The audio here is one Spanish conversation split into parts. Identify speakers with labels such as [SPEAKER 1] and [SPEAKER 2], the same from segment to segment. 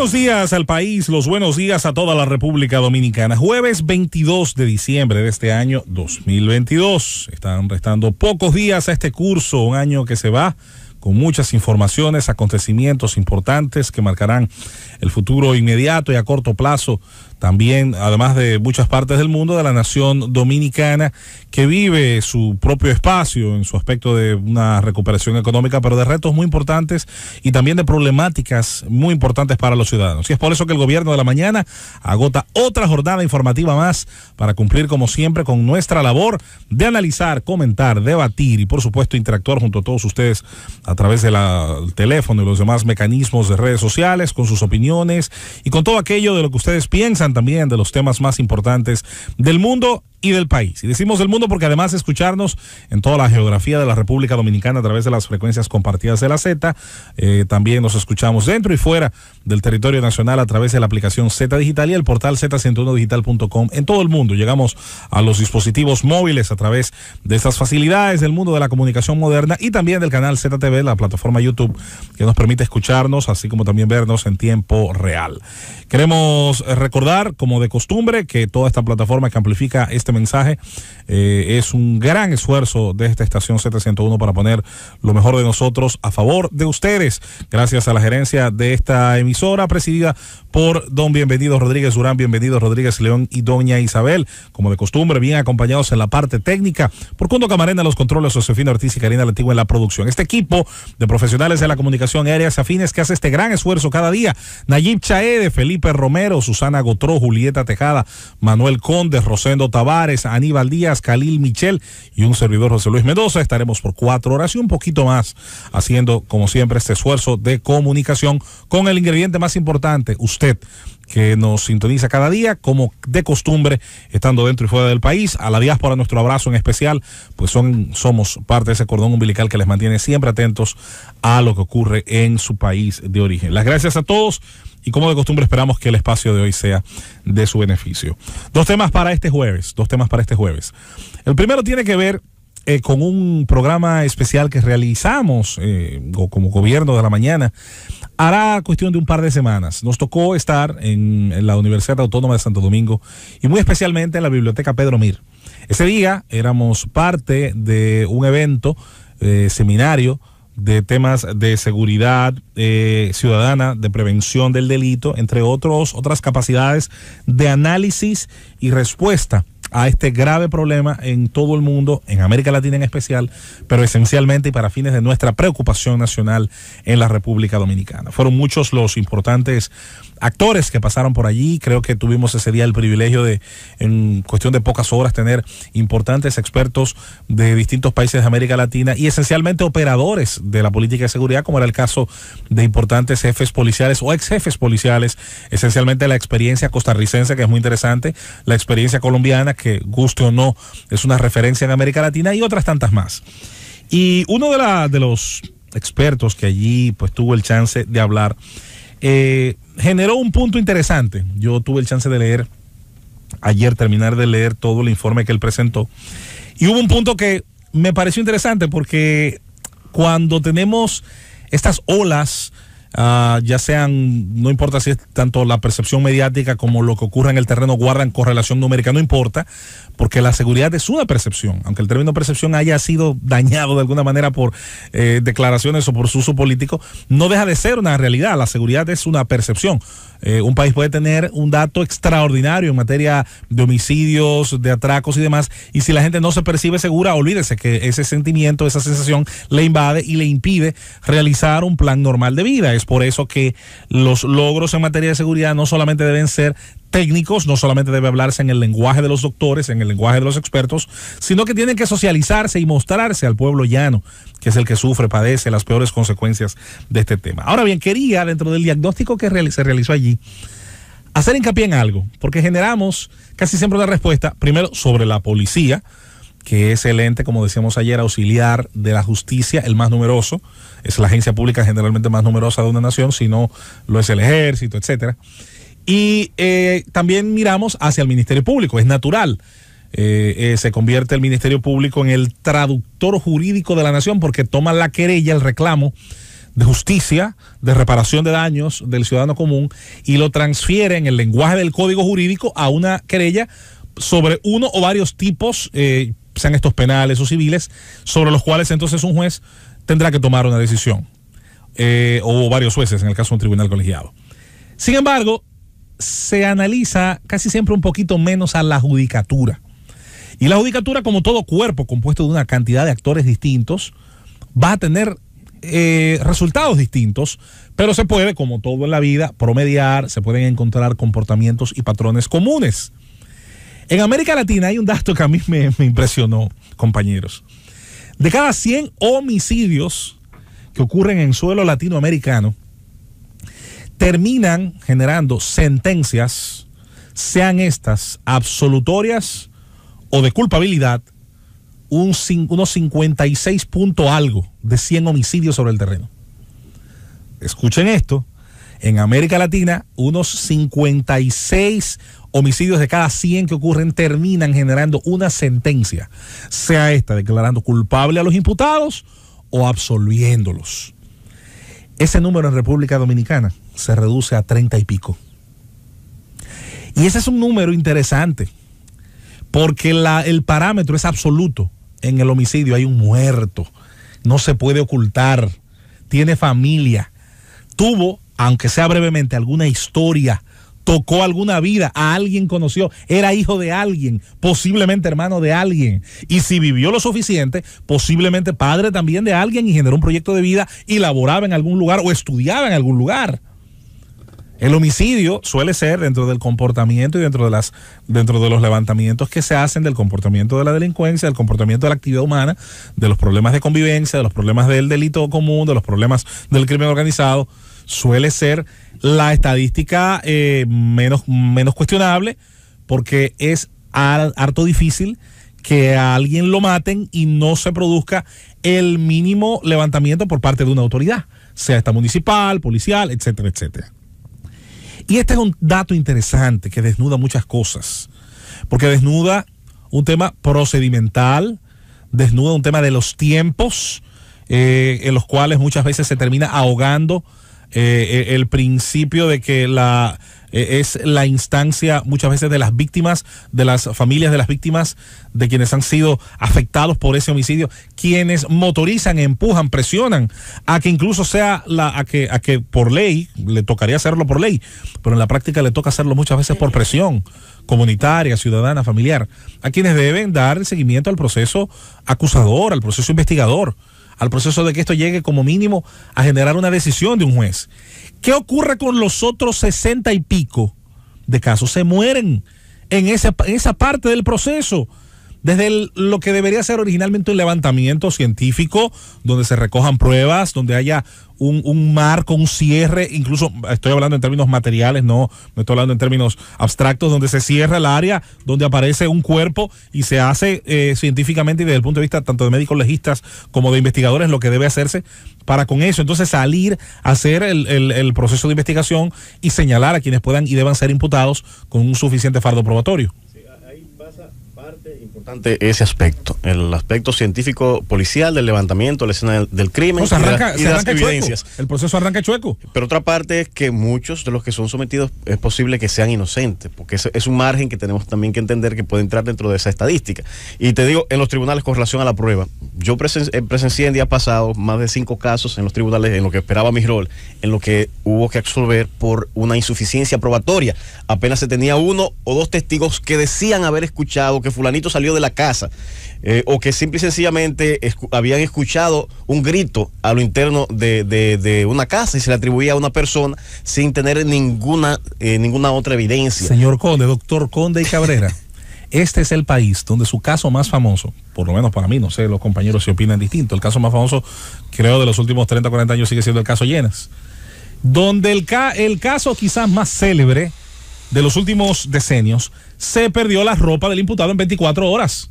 [SPEAKER 1] buenos días al país, los buenos días a toda la República Dominicana. Jueves 22 de diciembre de este año 2022. Están restando pocos días a este curso, un año que se va con muchas informaciones, acontecimientos importantes que marcarán el futuro inmediato y a corto plazo también, además de muchas partes del mundo, de la nación dominicana, que vive su propio espacio en su aspecto de una recuperación económica, pero de retos muy importantes y también de problemáticas muy importantes para los ciudadanos. Y es por eso que el gobierno de la mañana agota otra jornada informativa más para cumplir, como siempre, con nuestra labor de analizar, comentar, debatir y, por supuesto, interactuar junto a todos ustedes a través del teléfono y los demás mecanismos de redes sociales, con sus opiniones y con todo aquello de lo que ustedes piensan también de los temas más importantes del mundo y del país. Y decimos del mundo porque además escucharnos en toda la geografía de la República Dominicana a través de las frecuencias compartidas de la Z, eh, también nos escuchamos dentro y fuera del territorio nacional a través de la aplicación Z Digital y el portal Z101digital.com en todo el mundo. Llegamos a los dispositivos móviles a través de estas facilidades del mundo de la comunicación moderna y también del canal ZTV, la plataforma YouTube que nos permite escucharnos, así como también vernos en tiempo real. Queremos recordar, como de costumbre, que toda esta plataforma que amplifica este este mensaje. Eh, es un gran esfuerzo de esta estación 701 para poner lo mejor de nosotros a favor de ustedes. Gracias a la gerencia de esta emisora presidida por don Bienvenido Rodríguez Durán, Bienvenido Rodríguez León y doña Isabel. Como de costumbre, bien acompañados en la parte técnica por Cundo Camarena, los controles, Josefina Ortiz y Karina Latigo en la producción. Este equipo de profesionales de la comunicación aérea afines que hace este gran esfuerzo cada día. Nayib Chaede, Felipe Romero, Susana Gotró, Julieta Tejada, Manuel Conde, Rosendo Tabá Aníbal Díaz, Khalil Michel y un servidor José Luis Mendoza. Estaremos por cuatro horas y un poquito más haciendo, como siempre, este esfuerzo de comunicación con el ingrediente más importante, usted que nos sintoniza cada día, como de costumbre, estando dentro y fuera del país. A la diáspora, nuestro abrazo en especial, pues son, somos parte de ese cordón umbilical que les mantiene siempre atentos a lo que ocurre en su país de origen. Las gracias a todos y como de costumbre esperamos que el espacio de hoy sea de su beneficio. Dos temas para este jueves, dos temas para este jueves. El primero tiene que ver eh, con un programa especial que realizamos eh, como gobierno de la mañana hará cuestión de un par de semanas. Nos tocó estar en, la Universidad Autónoma de Santo Domingo y muy especialmente en la Biblioteca Pedro Mir. Ese día éramos parte de un evento, eh, seminario de temas de seguridad eh, ciudadana, de prevención del delito, entre otros, otras capacidades de análisis y respuesta a este grave problema en todo el mundo, en América Latina en especial, pero esencialmente y para fines de nuestra preocupación nacional en la República Dominicana. Fueron muchos los importantes actores que pasaron por allí. Creo que tuvimos ese día el privilegio de, en cuestión de pocas horas, tener importantes expertos de distintos países de América Latina y esencialmente operadores de la política de seguridad, como era el caso de importantes jefes policiales o ex jefes policiales, esencialmente la experiencia costarricense, que es muy interesante, la experiencia colombiana, que guste o no es una referencia en América Latina y otras tantas más. Y uno de, de los expertos que allí pues tuvo el chance de hablar eh, generó un punto interesante. Yo tuve el chance de leer ayer, terminar de leer todo el informe que él presentó. Y hubo un punto que me pareció interesante porque cuando tenemos estas olas Ah, ya sean, no importa si es tanto la percepción mediática como lo que ocurre en el terreno guardan correlación numérica, no importa, porque la seguridad es una percepción, aunque el término percepción haya sido dañado de alguna manera por eh, declaraciones o por su uso político, no deja de ser una realidad, la seguridad es una percepción. Eh, un país puede tener un dato extraordinario en materia de homicidios, de atracos y demás, y si la gente no se percibe segura, olvídese que ese sentimiento, esa sensación le invade y le impide realizar un plan normal de vida. Es por eso que los logros en materia de seguridad no solamente deben ser técnicos, no solamente debe hablarse en el lenguaje de los doctores, en el lenguaje de los expertos, sino que tienen que socializarse y mostrarse al pueblo llano, que es el que sufre, padece las peores consecuencias de este tema. Ahora bien, quería, dentro del diagnóstico que se realizó allí, hacer hincapié en algo, porque generamos casi siempre una respuesta, primero, sobre la policía, que es el ente, como decíamos ayer, auxiliar de la justicia, el más numeroso, es la agencia pública generalmente más numerosa de una nación, si no lo es el ejército, etcétera. Y eh, también miramos hacia el Ministerio Público, es natural. Eh, eh, se convierte el Ministerio Público en el traductor jurídico de la nación porque toma la querella, el reclamo de justicia, de reparación de daños del ciudadano común y lo transfiere en el lenguaje del código jurídico a una querella sobre uno o varios tipos, sean estos penales o civiles, sobre los cuales entonces un juez tendrá que tomar una decisión, o varios jueces en el caso de un tribunal colegiado. Sin embargo, se analiza casi siempre un poquito menos a la judicatura. Y la judicatura, como todo cuerpo compuesto de una cantidad de actores distintos, va a tener eh, resultados distintos, pero se puede, como todo en la vida, promediar, se pueden encontrar comportamientos y patrones comunes. En América Latina hay un dato que a mí me, me impresionó, compañeros. De cada 100 homicidios que ocurren en suelo latinoamericano, terminan generando sentencias, sean estas absolutorias o de culpabilidad, un, unos 56 punto algo de 100 homicidios sobre el terreno. Escuchen esto, en América Latina unos 56 homicidios de cada 100 que ocurren terminan generando una sentencia, sea esta declarando culpable a los imputados o absolviéndolos. Ese número en República Dominicana se reduce a treinta y pico. Y ese es un número interesante, porque el parámetro es absoluto. En el homicidio hay un muerto, no se puede ocultar, tiene familia, tuvo, aunque sea brevemente, alguna historia, tocó alguna vida, a alguien conoció, era hijo de alguien, posiblemente hermano de alguien. Y si vivió lo suficiente, posiblemente padre también de alguien y generó un proyecto de vida y laboraba en algún lugar o estudiaba en algún lugar. El homicidio suele ser dentro del comportamiento y dentro de las dentro de los levantamientos que se hacen del comportamiento de la delincuencia, del comportamiento de la actividad humana, de los problemas de convivencia, de los problemas del delito común, de los problemas del crimen organizado, suele ser la estadística eh, menos, menos cuestionable porque es harto difícil que a alguien lo maten y no se produzca el mínimo levantamiento por parte de una autoridad, sea esta municipal, policial, etcétera, etcétera. Y este es un dato interesante que desnuda muchas cosas, porque desnuda un tema procedimental, desnuda un tema de los tiempos, eh, en los cuales muchas veces se termina ahogando eh, eh, el principio de que la eh, es la instancia muchas veces de las víctimas, de las familias de las víctimas, de quienes han sido afectados por ese homicidio, quienes motorizan, empujan, presionan a que incluso sea la, a que, a que por ley, le tocaría hacerlo por ley, pero en la práctica le toca hacerlo muchas veces por presión comunitaria, ciudadana, familiar, a quienes deben dar seguimiento al proceso acusador, al proceso investigador al proceso de que esto llegue como mínimo a generar una decisión de un juez. ¿Qué ocurre con los otros sesenta y pico de casos? Se mueren en esa, en esa parte del proceso desde lo que debería ser originalmente un levantamiento científico, donde se recojan pruebas, donde haya un, marco, un cierre, incluso estoy hablando en términos materiales, no, estoy hablando en términos abstractos, donde se cierra el área, donde aparece un cuerpo y se hace eh, científicamente y desde el punto de vista tanto de médicos legistas como de investigadores lo que debe hacerse para con eso. Entonces salir, a hacer el proceso de investigación y señalar a quienes puedan y deban ser imputados con un suficiente fardo probatorio parte importante ese aspecto, el aspecto científico policial del levantamiento, la escena del, crimen y, las evidencias. El proceso arranca chueco. Pero otra parte es que muchos de los que son sometidos es posible que sean inocentes, porque es, un margen que tenemos también que entender que puede entrar dentro de esa estadística. Y te digo, en los tribunales con relación a la prueba, yo eh, presencié en día pasado más de cinco casos en los tribunales en lo que esperaba mi rol, en lo que hubo que absolver por una insuficiencia probatoria. Apenas se tenía uno o dos testigos que decían haber escuchado que fue planito salió de la casa, eh, o que simple y sencillamente habían escuchado un grito a lo interno de, de, una casa y se le atribuía a una persona sin tener ninguna, eh, ninguna otra evidencia. Señor Conde, doctor Conde y Cabrera. Este es el país donde su caso más famoso, por lo menos para mí, no sé, los compañeros se opinan distinto, el caso más famoso creo de los últimos 30, 40 años sigue siendo el caso Llenas, donde el, el caso quizás más célebre de los últimos decenios se perdió la ropa del imputado en 24 horas.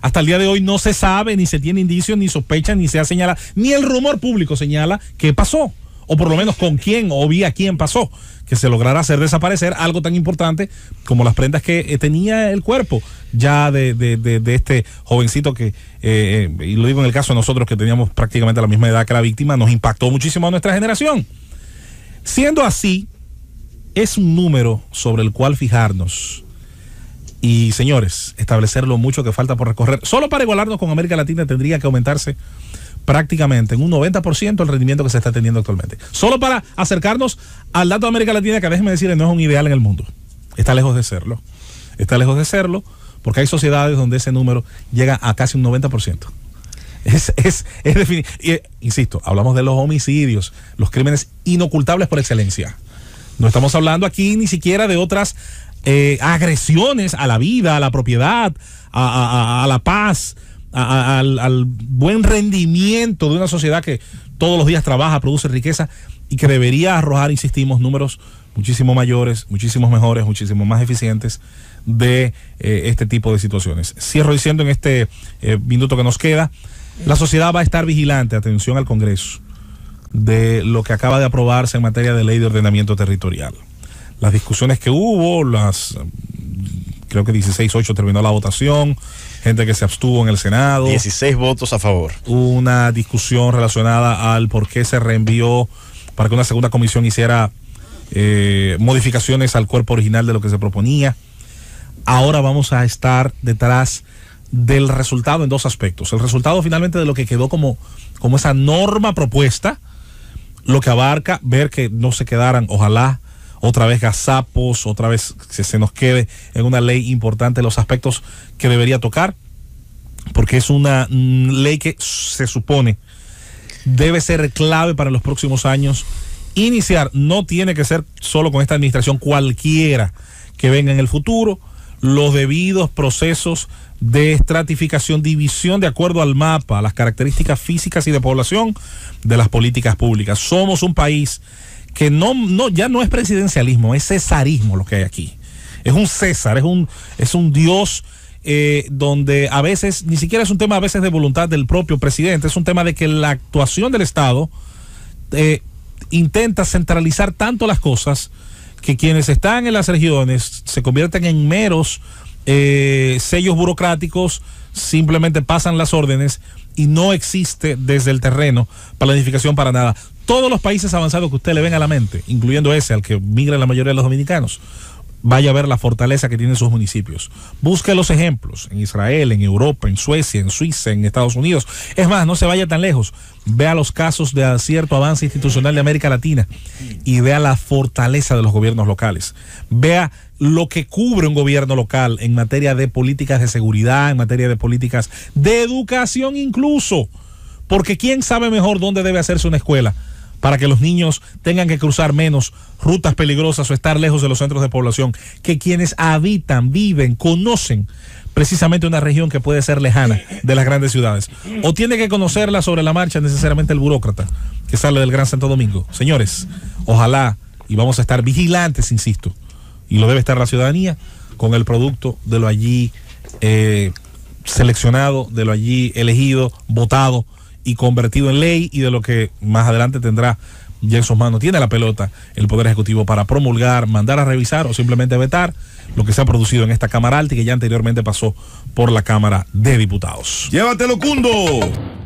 [SPEAKER 1] Hasta el día de hoy no se sabe, ni se tiene indicios, ni sospecha, ni se ha señalado, ni el rumor público señala qué pasó, o por lo menos con quién o vía quién pasó, que se lograra hacer desaparecer algo tan importante como las prendas que eh, tenía el cuerpo ya de, este jovencito que, eh, eh, y lo digo en el caso de nosotros que teníamos prácticamente la misma edad que la víctima, nos impactó muchísimo a nuestra generación. Siendo así, es un número sobre el cual fijarnos y señores, establecer lo mucho que falta por recorrer. Solo para igualarnos con América Latina tendría que aumentarse prácticamente en un 90% el rendimiento que se está teniendo actualmente. Solo para acercarnos al dato de América Latina, que me decir no es un ideal en el mundo. Está lejos de serlo. Está lejos de serlo porque hay sociedades donde ese número llega a casi un 90%. Es, es, es eh, insisto, hablamos de los homicidios, los crímenes inocultables por excelencia. No estamos hablando aquí ni siquiera de otras eh, agresiones a la vida, a la propiedad, a, la paz, al, buen rendimiento de una sociedad que todos los días trabaja, produce riqueza y que debería arrojar, insistimos, números muchísimo mayores, muchísimos mejores, muchísimo más eficientes de eh, este tipo de situaciones. Cierro diciendo en este eh, minuto que nos queda, la sociedad va a estar vigilante, atención al Congreso, de lo que acaba de aprobarse en materia de ley de ordenamiento territorial las discusiones que hubo, las creo que 16-8 terminó la votación, gente que se abstuvo en el Senado. 16 votos a favor. Una discusión relacionada al por qué se reenvió para que una segunda comisión hiciera eh, modificaciones al cuerpo original de lo que se proponía. Ahora vamos a estar detrás del resultado en dos aspectos. El resultado finalmente de lo que quedó como, como esa norma propuesta, lo que abarca ver que no se quedaran, ojalá, otra vez gazapos, otra vez que se nos quede en una ley importante los aspectos que debería tocar, porque es una mm, ley que se supone debe ser clave para los próximos años. Iniciar no tiene que ser solo con esta administración, cualquiera que venga en el futuro, los debidos procesos de estratificación, división de acuerdo al mapa, las características físicas y de población de las políticas públicas. Somos un país que no, no, ya no es presidencialismo, es cesarismo lo que hay aquí. Es un César, es un, es un dios eh, donde a veces, ni siquiera es un tema a veces de voluntad del propio presidente, es un tema de que la actuación del Estado eh, intenta centralizar tanto las cosas que quienes están en las regiones se convierten en meros eh, sellos burocráticos, simplemente pasan las órdenes y no existe desde el terreno planificación para nada todos los países avanzados que usted le ven a la mente, incluyendo ese al que migran la mayoría de los dominicanos, vaya a ver la fortaleza que tienen sus municipios. Busque los ejemplos en Israel, en Europa, en Suecia, en Suiza, en Estados Unidos. Es más, no se vaya tan lejos. Vea los casos de cierto avance institucional de América Latina y vea la fortaleza de los gobiernos locales. Vea lo que cubre un gobierno local en materia de políticas de seguridad, en materia de políticas de educación incluso. Porque ¿quién sabe mejor dónde debe hacerse una escuela? para que los niños tengan que cruzar menos rutas peligrosas o estar lejos de los centros de población, que quienes habitan, viven, conocen precisamente una región que puede ser lejana de las grandes ciudades. O tiene que conocerla sobre la marcha necesariamente el burócrata que sale del Gran Santo Domingo. Señores, ojalá y vamos a estar vigilantes, insisto, y lo debe estar la ciudadanía con el producto de lo allí eh, seleccionado, de lo allí elegido, votado y convertido en ley y de lo que más adelante tendrá sus manos tiene la pelota el Poder Ejecutivo para promulgar, mandar a revisar o simplemente vetar lo que se ha producido en esta Cámara Alta y que ya anteriormente pasó por la Cámara de Diputados. Llévatelo, Cundo.